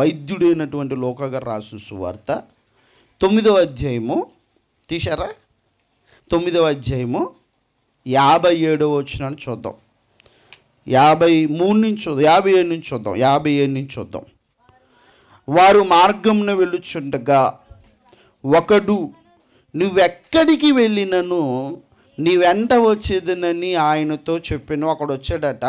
వైద్యుడైనటువంటి లోకగా రాసు సువార్త తొమ్మిదవ అధ్యాయము తీశారా తొమ్మిదవ అధ్యాయము యాభై ఏడవ వచ్చినాన్ని చూద్దాం యాభై మూడు నుంచి చూద్దాం యాభై ఏడు నుంచి చూద్దాం యాభై ఏడు నుంచి చూద్దాం వారు మార్గం వెళ్ళుచుండగా ఒకడు నువ్వెక్కడికి వెళ్ళినను నీ వెంట వచ్చేదనని ఆయనతో చెప్పాను అక్కడ వచ్చాడట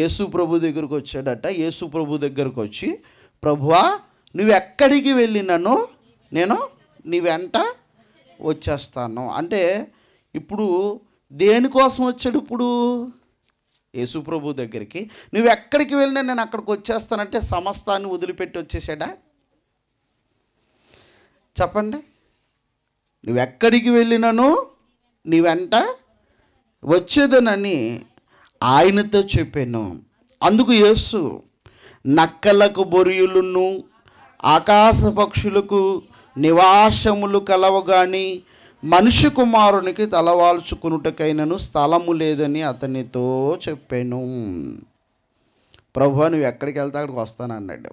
యేసు ప్రభు దగ్గరకు వచ్చాడట యేసు ప్రభు దగ్గరకు వచ్చి ప్రభువా నువ్వెక్కడికి వెళ్ళినను నేను నీ వెంట వచ్చేస్తాను అంటే ఇప్పుడు దేనికోసం వచ్చాడు ఇప్పుడు యేసుప్రభు దగ్గరికి నువ్వు ఎక్కడికి వెళ్ళినా నేను అక్కడికి వచ్చేస్తానంటే సమస్తాన్ని వదిలిపెట్టి వచ్చేసాడా చెప్పండి నువ్వెక్కడికి వెళ్ళినను నీ వెంట వచ్చేదనని ఆయనతో చెప్పాను అందుకు యేసు నక్కలకు బొరియులును ఆకాశ పక్షులకు నివాసములు కలవగాని మనిషి మనుష్య కుమారునికి తలవాల్చుకునుటకైనను స్థలము లేదని అతనితో చెప్పాను ప్రభు నువ్వు ఎక్కడికి వెళ్తే అక్కడికి వస్తాను అన్నాడు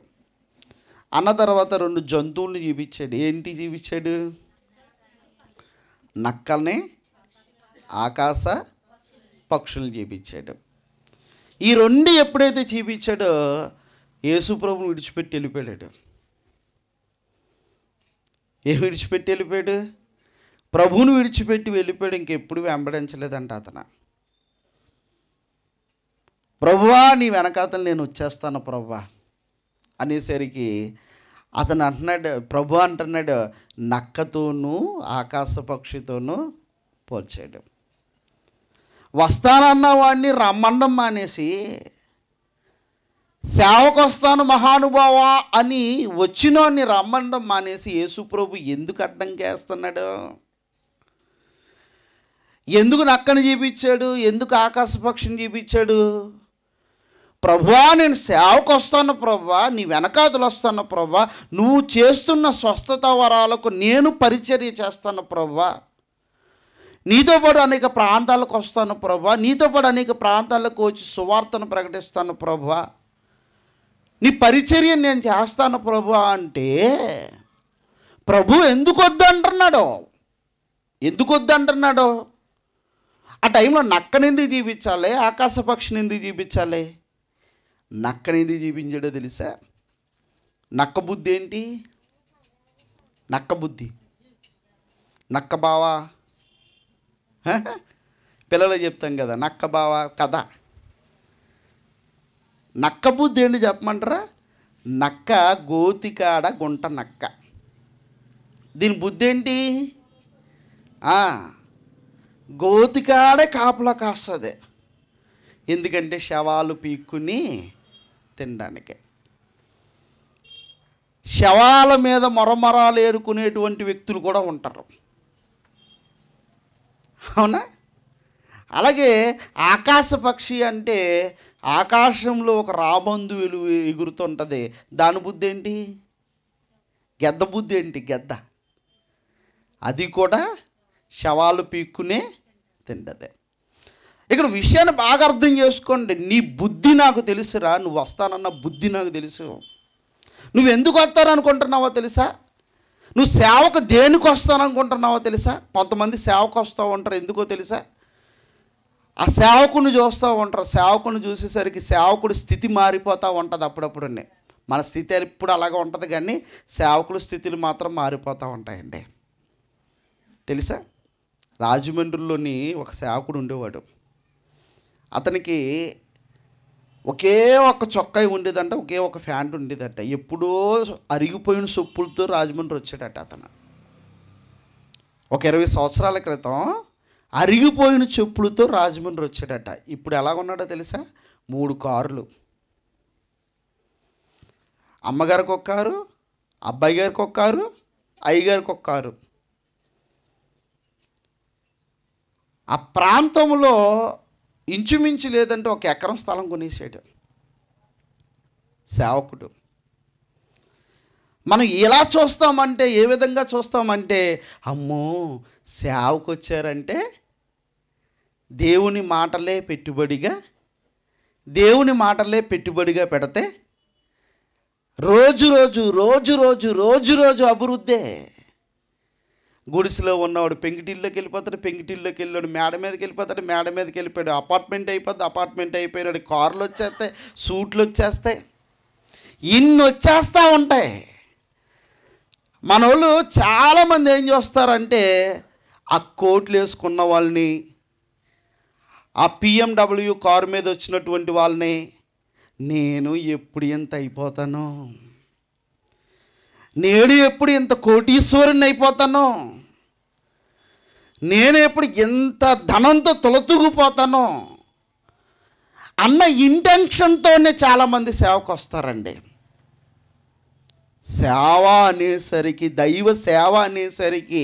అన్న తర్వాత రెండు జంతువులను చూపించాడు ఏంటి చూపించాడు నక్కల్ని ఆకాశ పక్షులను చూపించాడు ఈ రెండు ఎప్పుడైతే చూపించాడో యేసుప్రభుని విడిచిపెట్టి వెళ్ళిపోయాడు ఏం విడిచిపెట్టి వెళ్ళిపోయాడు ప్రభువును విడిచిపెట్టి వెళ్ళిపోయాడు ఇంకెప్పుడు వెంబడించలేదంట అతను ప్రభువా నీ వెనకాతలు నేను వచ్చేస్తాను ప్రభువా అనేసరికి అతను అంటున్నాడు ప్రభు అంటున్నాడు నక్కతోనూ ఆకాశ పక్షితోనూ పోల్చాడు వస్తానన్న వాడిని రమ్మండం మానేసి సేవకు వస్తాను మహానుభావ అని వచ్చినోని రమ్మండం మానేసి యేసుప్రభు ఎందుకు అడ్డం చేస్తున్నాడు ఎందుకు నక్కను చూపించాడు ఎందుకు ఆకాశపక్షిని చూపించాడు ప్రభా నేను సేవకు వస్తాను ప్రభా నీ వెనకాదులు వస్తాను ప్రభా నువ్వు చేస్తున్న స్వస్థత వరాలకు నేను పరిచర్య చేస్తాను ప్రభా నీతో పాటు అనేక ప్రాంతాలకు వస్తాను ప్రభా నీతో పాటు అనేక ప్రాంతాలకు వచ్చి సువార్తను ప్రకటిస్తాను ప్రభా నీ పరిచర్య నేను చేస్తాను ప్రభు అంటే ప్రభు ఎందుకు వద్దంటున్నాడో ఎందుకు వద్దంటున్నాడో ఆ టైంలో నక్కనింది జీవించాలి ఆకాశ పక్షిని ఎందుకు జీవించాలి నక్కనింది జీవించాడో తెలుసా నక్క బుద్ధి ఏంటి నక్క బుద్ధి నక్క బావా పిల్లలు చెప్తాం కదా నక్క బావా కథ నక్క బుద్ధి ఏంటి చెప్పమంటారా నక్క గోతికాడ గుంట నక్క దీని బుద్ధి ఏంటి గోతికాడే కాపలా కాస్తుంది ఎందుకంటే శవాలు పీక్కుని తినడానికి శవాల మీద మొరమరాలు ఏరుకునేటువంటి వ్యక్తులు కూడా ఉంటారు అవునా అలాగే ఆకాశపక్షి అంటే ఆకాశంలో ఒక రాబందు వెలుగు ఎగురుతుంటుంది దాని బుద్ధి ఏంటి గెద్ద బుద్ధి ఏంటి గెద్ద అది కూడా శవాలు పీక్కునే తిండదే ఇక్కడ విషయాన్ని బాగా అర్థం చేసుకోండి నీ బుద్ధి నాకు తెలుసురా నువ్వు వస్తానన్న బుద్ధి నాకు తెలుసు నువ్వు ఎందుకు వస్తాననుకుంటున్నావో తెలుసా నువ్వు సేవకు దేనికి వస్తాననుకుంటున్నావో తెలుసా కొంతమంది సేవకు వస్తావు అంటారు ఎందుకో తెలుసా ఆ సేవకుని చూస్తూ ఉంటారు సేవకుని చూసేసరికి సేవకుడు స్థితి మారిపోతూ ఉంటుంది అప్పుడప్పుడునే మన స్థితి ఇప్పుడు అలాగే ఉంటుంది కానీ సేవకుడు స్థితులు మాత్రం మారిపోతూ ఉంటాయండి తెలుసా రాజమండ్రిలోని ఒక సేవకుడు ఉండేవాడు అతనికి ఒకే ఒక చొక్కా ఉండేదంట ఒకే ఒక ఫ్యాంట్ ఉండేదంట ఎప్పుడో అరిగిపోయిన సొప్పులతో రాజమండ్రి వచ్చాడట అతను ఒక ఇరవై సంవత్సరాల క్రితం అరిగిపోయిన చెప్పులతో రాజమండ్రి వచ్చాడట ఇప్పుడు ఎలా ఉన్నాడో తెలుసా మూడు కార్లు అమ్మగారికి ఒక కారు అబ్బాయి గారికి ఒక కారు అయ్యగారికి ఒక కారు ఆ ప్రాంతంలో ఇంచుమించు లేదంటే ఒక ఎకరం స్థలం కొనేసాడు సేవకుడు మనం ఎలా చూస్తామంటే ఏ విధంగా చూస్తామంటే అమ్మో సేవకు వచ్చారంటే దేవుని మాటలే పెట్టుబడిగా దేవుని మాటలే పెట్టుబడిగా పెడితే రోజు రోజు రోజు రోజు రోజు రోజు అభివృద్ధే గుడిసెలో ఉన్నవాడు పెంకిటిల్లోకి వెళ్ళిపోతాడు పెంకిటిల్లోకి వెళ్ళాడు మేడ మీదకి వెళ్ళిపోతాడు మేడ మీదకి వెళ్ళిపోయాడు అపార్ట్మెంట్ అయిపోద్ది అపార్ట్మెంట్ అయిపోయినాడు కార్లు వచ్చేస్తాయి సూట్లు వచ్చేస్తాయి ఇన్ని వచ్చేస్తూ ఉంటాయి మన వాళ్ళు చాలామంది ఏం చేస్తారంటే ఆ కోట్లు వేసుకున్న వాళ్ళని ఆ పిఎండబ్ల్యూ కారు మీద వచ్చినటువంటి వాళ్ళని నేను ఎప్పుడు ఎంత అయిపోతాను నేను ఎప్పుడు ఇంత కోటీశ్వరుని అయిపోతాను నేను ఎప్పుడు ఎంత ధనంతో తొలతూగిపోతాను అన్న ఇంటెన్షన్తోనే చాలామంది సేవకు వస్తారండి సేవ అనేసరికి దైవ సేవ అనేసరికి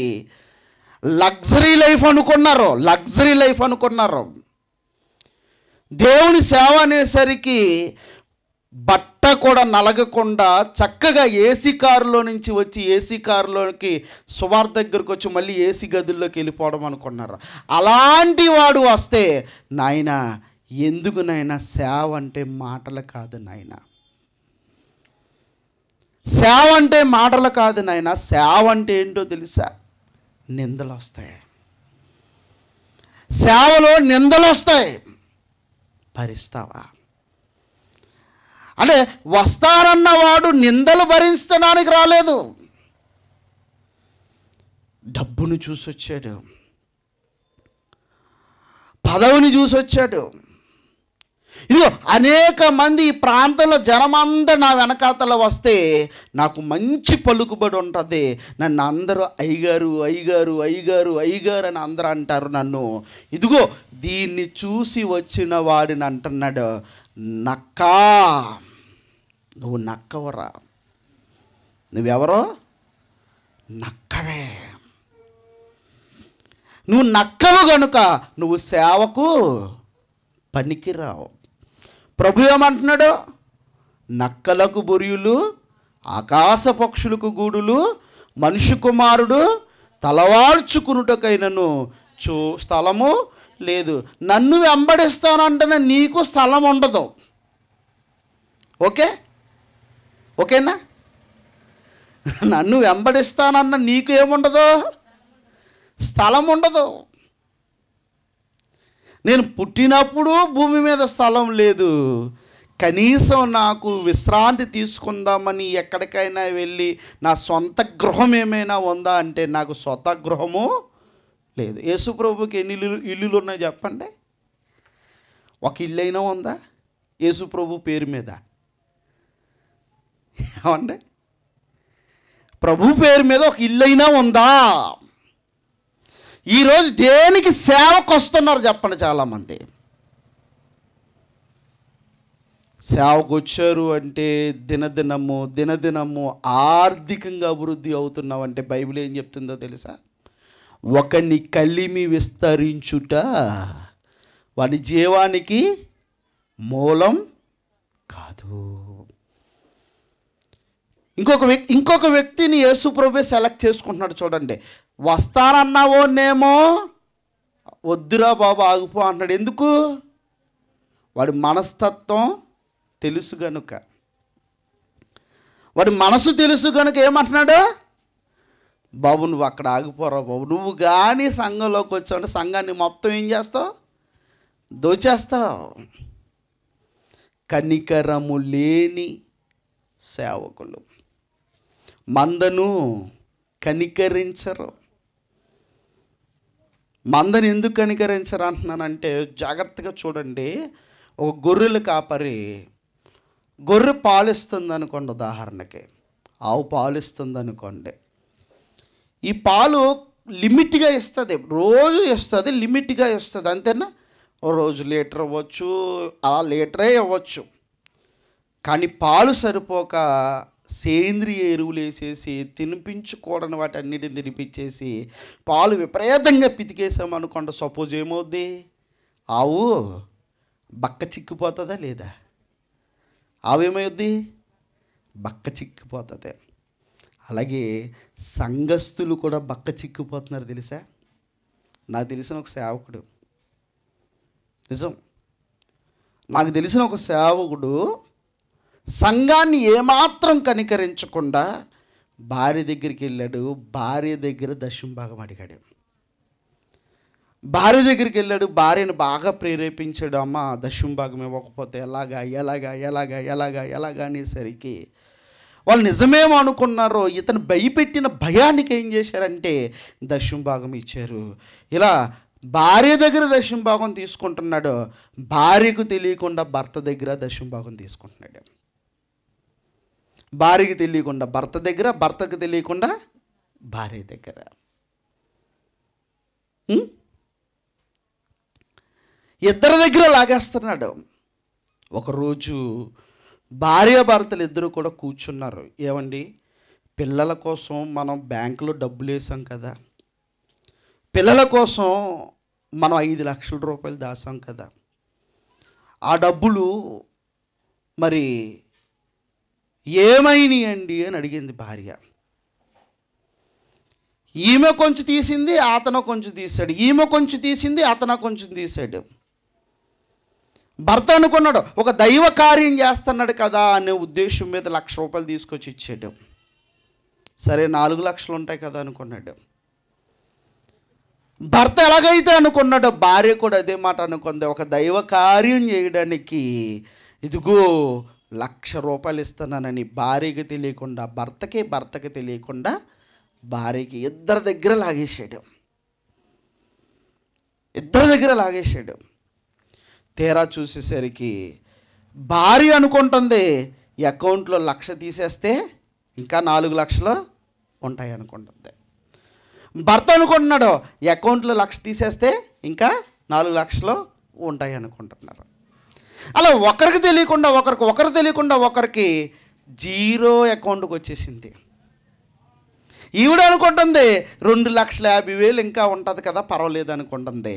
లగ్జరీ లైఫ్ అనుకున్నారు లగ్జరీ లైఫ్ అనుకున్నారు దేవుని సేవ అనేసరికి బట్ట కూడా నలగకుండా చక్కగా ఏసీ కారులో నుంచి వచ్చి ఏసీ కారులోకి సుమార్ దగ్గరకు వచ్చి మళ్ళీ ఏసీ గదుల్లోకి వెళ్ళిపోవడం అనుకున్నారు అలాంటి వాడు వస్తే నాయన ఎందుకు నాయన సేవ అంటే మాటలు కాదు నాయన సేవ అంటే మాటలు కాదు నాయన సేవ అంటే ఏంటో తెలుసా నిందలు వస్తాయి సేవలో నిందలు వస్తాయి భరిస్తావా అంటే వస్తానన్నవాడు నిందలు భరించడానికి రాలేదు డబ్బును చూసొచ్చాడు పదవిని చూసొచ్చాడు ఇదిగో అనేక మంది ఈ ప్రాంతంలో జనమంతా నా వెనకాతల వస్తే నాకు మంచి పలుకుబడి ఉంటుంది నన్ను అందరూ అయ్యగారు అయ్యగారు అయ్యగారు అయ్యగారు అని అందరూ అంటారు నన్ను ఇదిగో దీన్ని చూసి వచ్చిన వాడిని అంటున్నాడు నక్క నువ్వు నక్కవరా నువ్వెవరో నక్కవే నువ్వు నక్కవు గనుక నువ్వు సేవకు పనికిరావు ప్రభు ఏమంటున్నాడు నక్కలకు బొరియులు ఆకాశ పక్షులకు గూడులు మనిషి కుమారుడు తలవాల్చుకునుటకైనను చూ స్థలము లేదు నన్ను వెంబడిస్తానంటేనే నీకు స్థలం ఉండదు ఓకే ఓకేనా నన్ను వెంబడిస్తానన్న నీకు ఏముండదు స్థలం ఉండదు నేను పుట్టినప్పుడు భూమి మీద స్థలం లేదు కనీసం నాకు విశ్రాంతి తీసుకుందామని ఎక్కడికైనా వెళ్ళి నా సొంత గృహం ఏమైనా ఉందా అంటే నాకు సొంత గృహము లేదు యేసుప్రభుకి ఎన్ని ఇల్లు ఇల్లులు ఉన్నాయో చెప్పండి ఒక ఇల్లు అయినా ఉందా యేసుప్రభు పేరు మీద ఏమండి ప్రభు పేరు మీద ఒక ఇల్లు అయినా ఉందా ఈరోజు దేనికి సేవకు వస్తున్నారు చెప్పండి చాలామంది సేవకు వచ్చారు అంటే దినదినము దినదినము ఆర్థికంగా అభివృద్ధి అంటే బైబిల్ ఏం చెప్తుందో తెలుసా ఒకని కలిమి విస్తరించుట వాడి జీవానికి మూలం కాదు ఇంకొక వ్యక్తి ఇంకొక వ్యక్తిని ప్రభు సెలెక్ట్ చేసుకుంటున్నాడు చూడండి నేమో వద్దురా బాబు ఆగిపో అంటున్నాడు ఎందుకు వాడి మనస్తత్వం తెలుసు గనుక వాడి మనసు తెలుసు కనుక ఏమంటున్నాడు బాబు నువ్వు అక్కడ ఆగిపోరా బాబు నువ్వు కానీ సంఘంలోకి వచ్చావు సంఘాన్ని మొత్తం ఏం చేస్తావు దోచేస్తావు కనికరము లేని సేవకులు మందను కనికరించరు మందని ఎందుకు కనికరించరు అంటున్నానంటే జాగ్రత్తగా చూడండి ఒక గొర్రెలు కాపరి గొర్రె పాలిస్తుంది అనుకోండి ఉదాహరణకి ఆవు పాలిస్తుంది అనుకోండి ఈ పాలు లిమిట్గా ఇస్తుంది రోజు ఇస్తుంది లిమిట్గా ఇస్తుంది అంతేనా ఓ రోజు లీటర్ ఇవ్వచ్చు ఆ లీటరే ఇవ్వచ్చు కానీ పాలు సరిపోక సేంద్రియ ఎరువులు వేసేసి తినిపించకూడని వాటి అన్నిటిని తినిపించేసి పాలు విపరీతంగా పితికేసామనుకోండి సపోజ్ ఏమవుద్ది ఆవు బక్క చిక్కిపోతుందా లేదా ఆవు ఏమవుద్ది బక్క చిక్కిపోతుంది అలాగే సంఘస్థులు కూడా బక్క చిక్కిపోతున్నారు తెలుసా నాకు తెలిసిన ఒక సేవకుడు నిజం నాకు తెలిసిన ఒక సేవకుడు సంఘాన్ని ఏమాత్రం కనికరించకుండా భార్య దగ్గరికి వెళ్ళాడు భార్య దగ్గర దశంభాగం అడిగాడు భార్య దగ్గరికి వెళ్ళాడు భార్యను బాగా ప్రేరేపించాడు అమ్మ దశంభాగం ఇవ్వకపోతే ఎలాగా ఎలాగా ఎలాగా ఎలాగా ఎలాగా అనేసరికి వాళ్ళు నిజమేమో అనుకున్నారో ఇతను భయపెట్టిన భయానికి ఏం చేశారంటే దశంభాగం ఇచ్చారు ఇలా భార్య దగ్గర దశంభాగం తీసుకుంటున్నాడు భార్యకు తెలియకుండా భర్త దగ్గర దశంభాగం తీసుకుంటున్నాడు భార్యకి తెలియకుండా భర్త దగ్గర భర్తకు తెలియకుండా భార్య దగ్గర ఇద్దరి దగ్గర లాగేస్తున్నాడు ఒకరోజు భార్య భర్తలు ఇద్దరు కూడా కూర్చున్నారు ఏమండి పిల్లల కోసం మనం బ్యాంకులో డబ్బులు వేసాం కదా పిల్లల కోసం మనం ఐదు లక్షల రూపాయలు దాసాం కదా ఆ డబ్బులు మరి అండి అని అడిగింది భార్య ఈమె కొంచెం తీసింది అతను కొంచెం తీశాడు ఈమె కొంచెం తీసింది అతను కొంచెం తీశాడు భర్త అనుకున్నాడు ఒక దైవ కార్యం చేస్తున్నాడు కదా అనే ఉద్దేశం మీద లక్ష రూపాయలు తీసుకొచ్చి ఇచ్చాడు సరే నాలుగు లక్షలు ఉంటాయి కదా అనుకున్నాడు భర్త ఎలాగైతే అనుకున్నాడు భార్య కూడా అదే మాట అనుకుంది ఒక దైవ కార్యం చేయడానికి ఇదిగో లక్ష రూపాయలు ఇస్తున్నానని భార్యకి తెలియకుండా భర్తకి భర్తకి తెలియకుండా భార్యకి ఇద్దరి దగ్గర లాగేసాడు ఇద్దరి దగ్గర లాగేసాడు తీరా చూసేసరికి భార్య అనుకుంటుంది అకౌంట్లో లక్ష తీసేస్తే ఇంకా నాలుగు లక్షలు ఉంటాయి అనుకుంటుంది భర్త అనుకుంటున్నాడు అకౌంట్లో లక్ష తీసేస్తే ఇంకా నాలుగు లక్షలు ఉంటాయి అనుకుంటున్నారు అలా ఒకరికి తెలియకుండా ఒకరికి ఒకరు తెలియకుండా ఒకరికి జీరో అకౌంట్కి వచ్చేసింది ఈవిడ అనుకుంటుంది రెండు లక్షల యాభై వేలు ఇంకా ఉంటుంది కదా పర్వాలేదు అనుకుంటుంది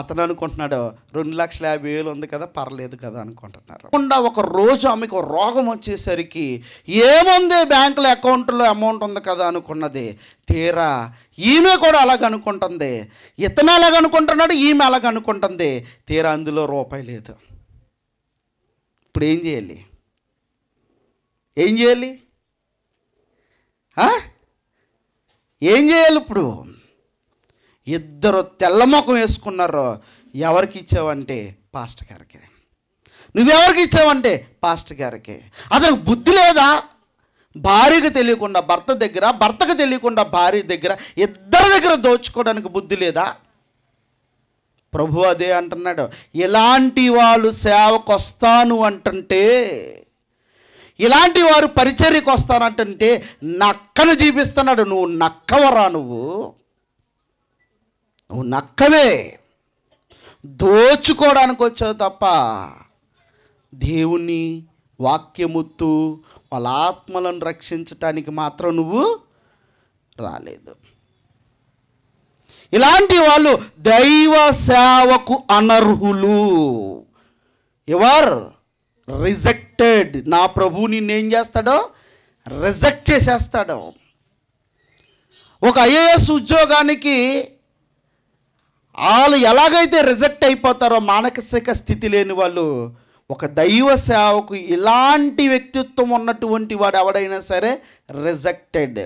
అతను అనుకుంటున్నాడు రెండు లక్షల యాభై వేలు ఉంది కదా పర్లేదు కదా అనుకుంటున్నారు కుండా ఒక రోజు ఆమెకు రోగం వచ్చేసరికి ఏముంది బ్యాంకుల అకౌంట్లో అమౌంట్ ఉంది కదా అనుకున్నది తీరా ఈమె కూడా అలాగ అనుకుంటుంది ఇతను అలాగనుకుంటున్నాడు అనుకుంటున్నాడు ఈమె అలాగ అనుకుంటుంది తీరా అందులో రూపాయి లేదు ఇప్పుడు ఏం చేయాలి ఏం చేయాలి ఏం చేయాలి ఇప్పుడు ఇద్దరు తెల్లముఖం వేసుకున్నారో ఎవరికి ఇచ్చావంటే పాస్ట్ గారికి నువ్వెవరికి ఇచ్చావంటే పాస్ట్ గారికి అతనికి బుద్ధి లేదా భార్యకు తెలియకుండా భర్త దగ్గర భర్తకు తెలియకుండా భార్య దగ్గర ఇద్దరి దగ్గర దోచుకోవడానికి బుద్ధి లేదా ప్రభు అదే అంటున్నాడు ఇలాంటి వాళ్ళు సేవకు వస్తాను అంటుంటే ఇలాంటి వారు పరిచర్యకు వస్తానంటుంటే నక్కను జీవిస్తున్నాడు నువ్వు నక్కవరా నువ్వు నువ్వు నక్కవే దోచుకోవడానికి వచ్చావు తప్ప దేవుని వాక్యముత్తు వాళ్ళ ఆత్మలను రక్షించటానికి మాత్రం నువ్వు రాలేదు ఇలాంటి వాళ్ళు దైవ సేవకు అనర్హులు ఎవర్ రిజెక్టెడ్ నా ప్రభు నిన్నేం చేస్తాడో రిజెక్ట్ చేసేస్తాడు ఒక ఐఏఎస్ ఉద్యోగానికి వాళ్ళు ఎలాగైతే రిజెక్ట్ అయిపోతారో మానసిక స్థితి లేని వాళ్ళు ఒక దైవ సేవకు ఇలాంటి వ్యక్తిత్వం ఉన్నటువంటి వాడు ఎవడైనా సరే రిజెక్టెడ్